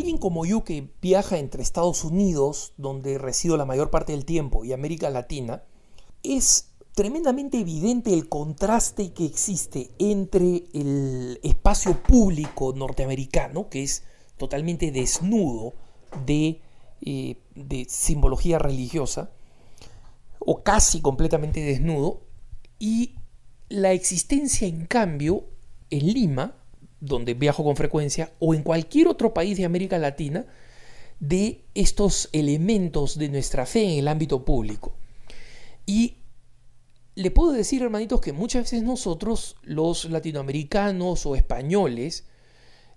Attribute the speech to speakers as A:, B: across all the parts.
A: alguien como yo que viaja entre Estados Unidos, donde resido la mayor parte del tiempo, y América Latina, es tremendamente evidente el contraste que existe entre el espacio público norteamericano, que es totalmente desnudo de, eh, de simbología religiosa, o casi completamente desnudo, y la existencia, en cambio, en Lima, donde viajo con frecuencia, o en cualquier otro país de América Latina, de estos elementos de nuestra fe en el ámbito público. Y le puedo decir, hermanitos, que muchas veces nosotros, los latinoamericanos o españoles,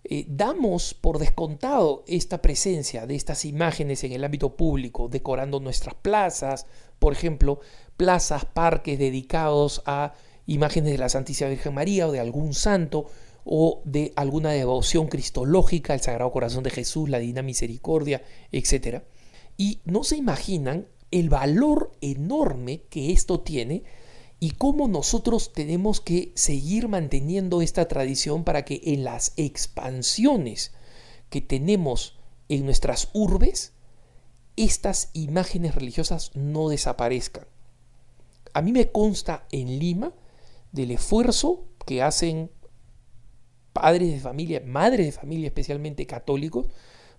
A: eh, damos por descontado esta presencia de estas imágenes en el ámbito público, decorando nuestras plazas, por ejemplo, plazas, parques dedicados a imágenes de la Santísima Virgen María o de algún santo, o de alguna devoción cristológica, el Sagrado Corazón de Jesús, la Divina Misericordia, etc. Y no se imaginan el valor enorme que esto tiene y cómo nosotros tenemos que seguir manteniendo esta tradición para que en las expansiones que tenemos en nuestras urbes, estas imágenes religiosas no desaparezcan. A mí me consta en Lima del esfuerzo que hacen padres de familia, madres de familia especialmente católicos,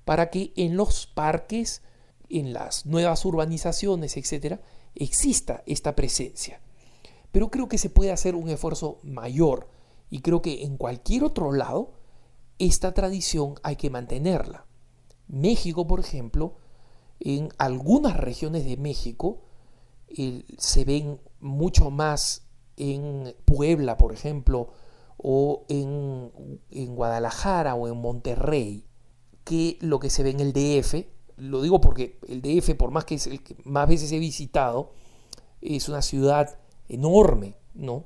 A: para que en los parques, en las nuevas urbanizaciones, etcétera, exista esta presencia. Pero creo que se puede hacer un esfuerzo mayor y creo que en cualquier otro lado, esta tradición hay que mantenerla. México, por ejemplo, en algunas regiones de México, eh, se ven mucho más en Puebla, por ejemplo, o en, Guadalajara o en Monterrey que lo que se ve en el DF. Lo digo porque el DF, por más que es el que más veces he visitado, es una ciudad enorme, ¿no?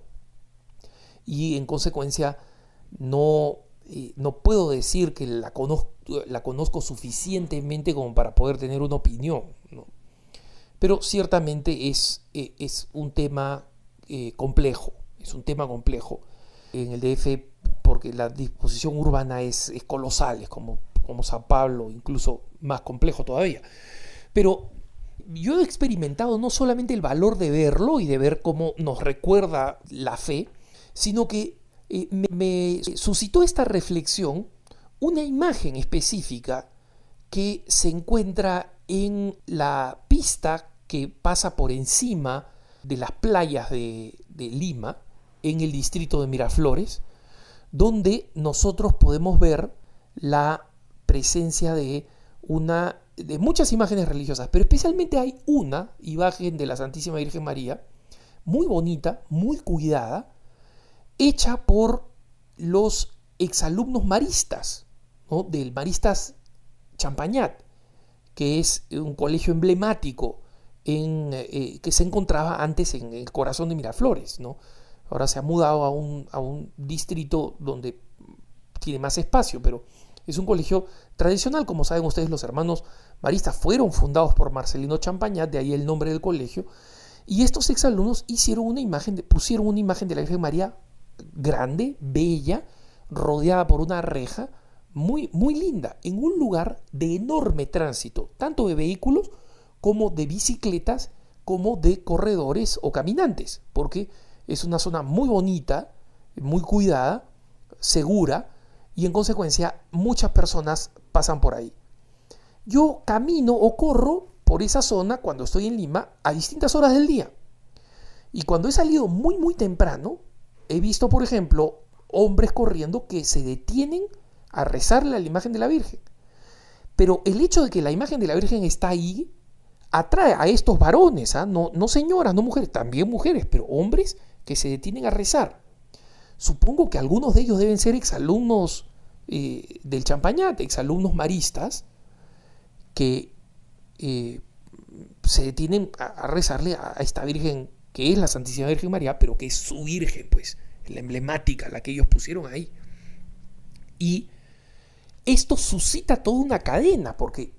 A: Y en consecuencia no, eh, no puedo decir que la conozco, suficientemente como para poder tener una opinión, ¿no? Pero ciertamente es, eh, es un tema eh, complejo, es un tema complejo en el DF porque la disposición urbana es, colosal, es como, como San Pablo, incluso más complejo todavía. Pero yo he experimentado no solamente el valor de verlo y de ver cómo nos recuerda la fe, sino que eh, me, suscitó esta reflexión una imagen específica que se encuentra en la pista que pasa por encima de las playas de, de Lima en el distrito de Miraflores, donde nosotros podemos ver la presencia de una de muchas imágenes religiosas, pero especialmente hay una imagen de la Santísima Virgen María, muy bonita, muy cuidada, hecha por los exalumnos maristas, ¿no? del Maristas Champañat, que es un colegio emblemático en, eh, que se encontraba antes en el corazón de Miraflores, ¿no? Ahora se ha mudado a un, distrito donde tiene más espacio, pero es un colegio tradicional, como saben ustedes, los hermanos maristas fueron fundados por Marcelino Champañat, de ahí el nombre del colegio, y estos exalumnos hicieron una imagen, de, pusieron una imagen de la Virgen María grande, bella, rodeada por una reja, muy, muy linda, en un lugar de enorme tránsito, tanto de vehículos como de bicicletas, como de corredores o caminantes, porque es una zona muy bonita, muy cuidada, segura y en consecuencia muchas personas pasan por ahí. Yo camino o corro por esa zona cuando estoy en Lima a distintas horas del día. Y cuando he salido muy muy temprano, he visto, por ejemplo, hombres corriendo que se detienen a rezarle a la imagen de la Virgen. Pero el hecho de que la imagen de la Virgen está ahí atrae a estos varones, ¿ah? no, no señoras, no mujeres, también mujeres, pero hombres que se detienen a rezar. Supongo que algunos de ellos deben ser exalumnos eh, del champañate exalumnos maristas, que eh, se detienen a, rezarle a, a, esta Virgen, que es la Santísima Virgen María, pero que es su Virgen, pues, la emblemática, la que ellos pusieron ahí. Y esto suscita toda una cadena, porque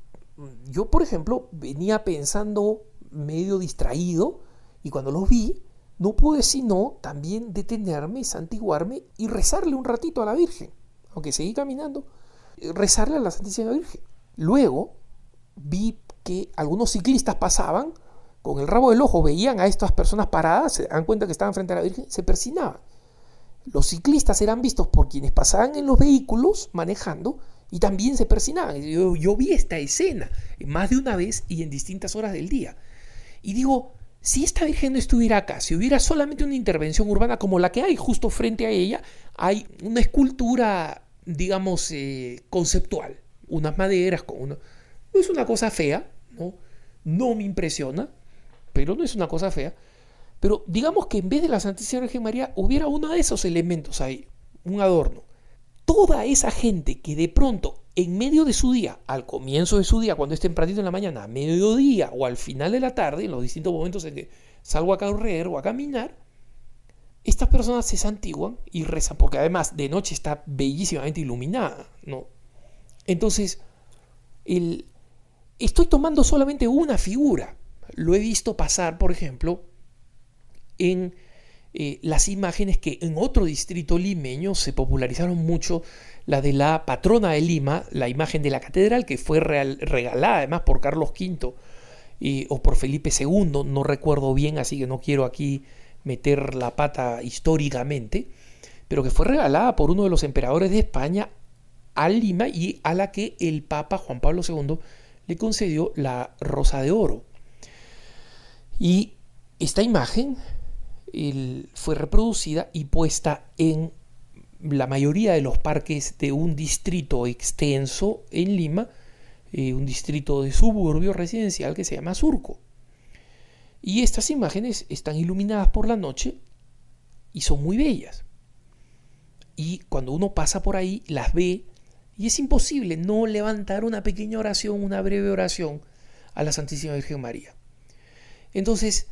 A: yo, por ejemplo, venía pensando medio distraído y cuando los vi, no pude sino también detenerme, santiguarme y rezarle un ratito a la Virgen, aunque seguí caminando, eh, rezarle a la Santísima Virgen. Luego vi que algunos ciclistas pasaban, con el rabo del ojo veían a estas personas paradas, se dan cuenta que estaban frente a la Virgen, se persinaban. Los ciclistas eran vistos por quienes pasaban en los vehículos manejando y también se persinaban. Yo, yo vi esta escena más de una vez y en distintas horas del día. Y digo, si esta Virgen no estuviera acá, si hubiera solamente una intervención urbana como la que hay justo frente a ella, hay una escultura, digamos, eh, conceptual, unas maderas con una... No es una cosa fea, ¿no? No me impresiona, pero no es una cosa fea. Pero digamos que en vez de la Santísima Virgen María hubiera uno de esos elementos ahí, un adorno. Toda esa gente que de pronto en medio de su día, al comienzo de su día, cuando estén tempranito en la mañana, a mediodía o al final de la tarde, en los distintos momentos en que salgo a correr o a caminar, estas personas se santiguan y rezan, porque además de noche está bellísimamente iluminada, ¿no? Entonces, el, estoy tomando solamente una figura. Lo he visto pasar, por ejemplo, en eh, las imágenes que en otro distrito limeño se popularizaron mucho la de la patrona de Lima, la imagen de la catedral que fue regalada además por Carlos V o por Felipe II, no recuerdo bien, así que no quiero aquí meter la pata históricamente, pero que fue regalada por uno de los emperadores de España a Lima y a la que el Papa Juan Pablo II le concedió la Rosa de Oro. Y esta imagen fue reproducida y puesta en la mayoría de los parques de un distrito extenso en Lima, eh, un distrito de suburbio residencial que se llama Surco. Y estas imágenes están iluminadas por la noche y son muy bellas. Y cuando uno pasa por ahí, las ve y es imposible no levantar una pequeña oración, una breve oración a la Santísima Virgen María. Entonces,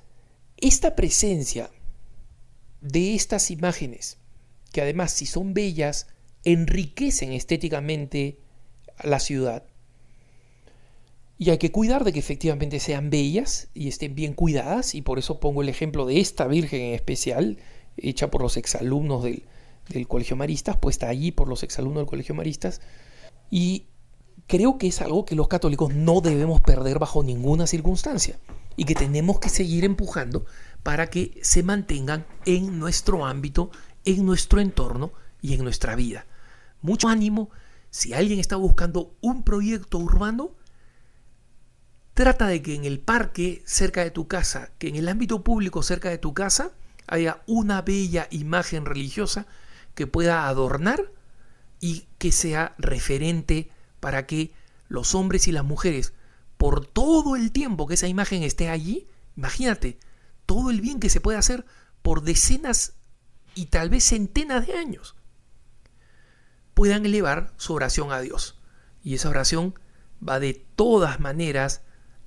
A: esta presencia de estas imágenes que además si son bellas, enriquecen estéticamente la ciudad. Y hay que cuidar de que efectivamente sean bellas y estén bien cuidadas, y por eso pongo el ejemplo de esta Virgen en especial, hecha por los exalumnos del, del Colegio Maristas, puesta allí por los exalumnos del Colegio Maristas, y creo que es algo que los católicos no debemos perder bajo ninguna circunstancia, y que tenemos que seguir empujando para que se mantengan en nuestro ámbito en nuestro entorno y en nuestra vida. Mucho ánimo. Si alguien está buscando un proyecto urbano, trata de que en el parque cerca de tu casa, que en el ámbito público cerca de tu casa, haya una bella imagen religiosa que pueda adornar y que sea referente para que los hombres y las mujeres, por todo el tiempo que esa imagen esté allí, imagínate, todo el bien que se puede hacer por decenas y tal vez centenas de años, puedan elevar su oración a Dios. Y esa oración va de todas maneras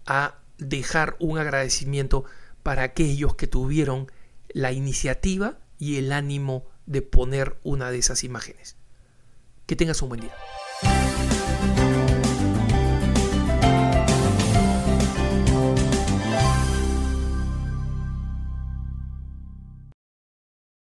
A: a dejar un agradecimiento para aquellos que tuvieron la iniciativa y el ánimo de poner una de esas imágenes. Que tengas un buen día.